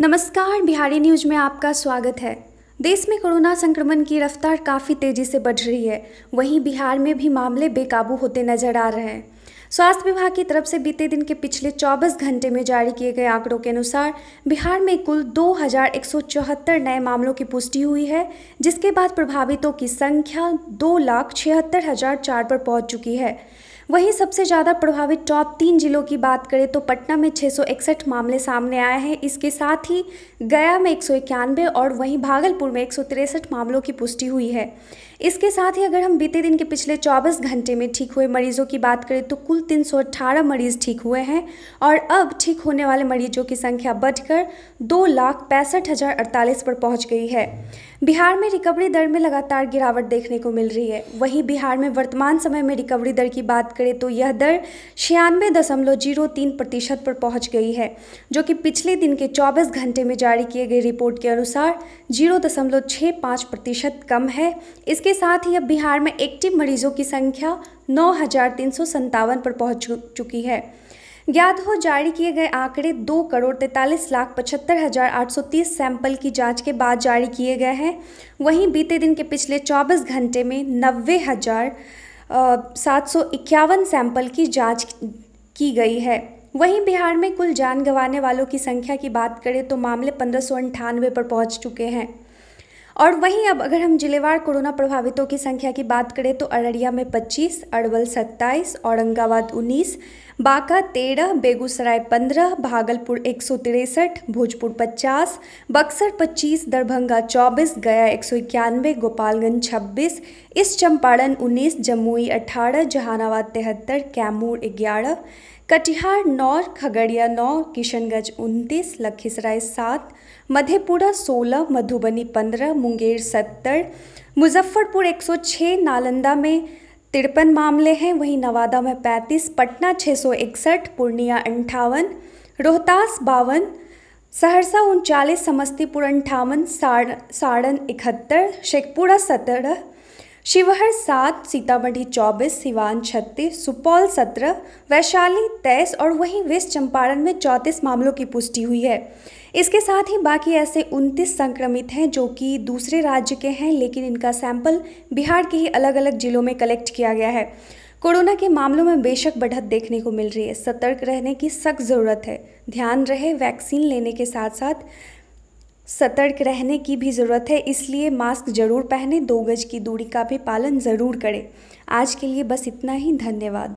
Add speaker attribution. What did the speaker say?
Speaker 1: नमस्कार बिहारी न्यूज में आपका स्वागत है देश में कोरोना संक्रमण की रफ्तार काफ़ी तेज़ी से बढ़ रही है वहीं बिहार में भी मामले बेकाबू होते नजर आ रहे हैं स्वास्थ्य विभाग की तरफ से बीते दिन के पिछले 24 घंटे में जारी किए गए आंकड़ों के अनुसार बिहार में कुल दो नए मामलों की पुष्टि हुई है जिसके बाद प्रभावितों की संख्या दो लाख छिहत्तर हजार चार पर पहुंच चुकी है वहीं सबसे ज़्यादा प्रभावित टॉप तीन जिलों की बात करें तो पटना में छः मामले सामने आए हैं इसके साथ ही गया में एक और वहीं भागलपुर में एक मामलों की पुष्टि हुई है इसके साथ ही अगर हम बीते दिन के पिछले 24 घंटे में ठीक हुए मरीजों की बात करें तो कुल 318 मरीज ठीक हुए हैं और अब ठीक होने वाले मरीजों की संख्या बढ़कर दो लाख पैंसठ हज़ार अड़तालीस पर पहुंच गई है बिहार में रिकवरी दर में लगातार गिरावट देखने को मिल रही है वहीं बिहार में वर्तमान समय में रिकवरी दर की बात करें तो यह दर छियानवे दशमलव जीरो तीन प्रतिशत पर पहुँच गई है जो कि पिछले दिन के चौबीस घंटे में जारी किए गए रिपोर्ट के अनुसार जीरो दशमलव छः पाँच प्रतिशत कम है इसके इसके साथ ही अब बिहार में एक्टिव मरीजों की संख्या नौ पर पहुंच चुकी है ज्ञात हो जारी किए गए आंकड़े दो करोड़ तैंतालीस लाख पचहत्तर हज़ार आठ सौ तीस सैंपल की जांच के बाद जारी किए गए हैं वहीं बीते दिन के पिछले 24 घंटे में नब्बे हज़ार सात सौ इक्यावन सैंपल की जांच की गई है वहीं बिहार में कुल जान गंवाने वालों की संख्या की बात करें तो मामले पंद्रह पर पहुंच चुके हैं और वहीं अब अगर हम जिलेवार कोरोना प्रभावितों की संख्या की बात करें तो अररिया में 25, अरवल 27, औरंगाबाद 19, बांका तेरह बेगूसराय पंद्रह भागलपुर एक सौ तिरसठ भोजपुर पचास बक्सर पच्चीस दरभंगा चौबीस गया एक सौ इक्यानवे गोपालगंज छब्बीस ईस्ट चंपारण उन्नीस जमुई अठारह जहानाबाद तिहत्तर कैमूर ग्यारह कटिहार नौ खगड़िया नौ किशनगंज उनतीस लखीसराय सात मधेपुरा सोलह मधुबनी पंद्रह मुंगेर सत्तर मुजफ्फरपुर एक सौ छः नालंदा में तिरपन मामले हैं वहीं नवादा में 35, पटना 661, पूर्णिया अंठावन रोहतास बावन सहरसा उनचालीस समस्तीपुर अंठावन साड़ साड़न इकहत्तर शेखपुरा सत्रह शिवहर सात सीतामढ़ी चौबीस सिवान छत्तीस सुपौल सत्रह वैशाली तेईस और वहीं वेस्ट चंपारण में चौंतीस मामलों की पुष्टि हुई है इसके साथ ही बाकी ऐसे उनतीस संक्रमित हैं जो कि दूसरे राज्य के हैं लेकिन इनका सैंपल बिहार के ही अलग अलग जिलों में कलेक्ट किया गया है कोरोना के मामलों में बेशक बढ़त देखने को मिल रही है सतर्क रहने की सख्त ज़रूरत है ध्यान रहे वैक्सीन लेने के साथ साथ सतर्क रहने की भी ज़रूरत है इसलिए मास्क ज़रूर पहने दो गज की दूरी का भी पालन ज़रूर करें आज के लिए बस इतना ही धन्यवाद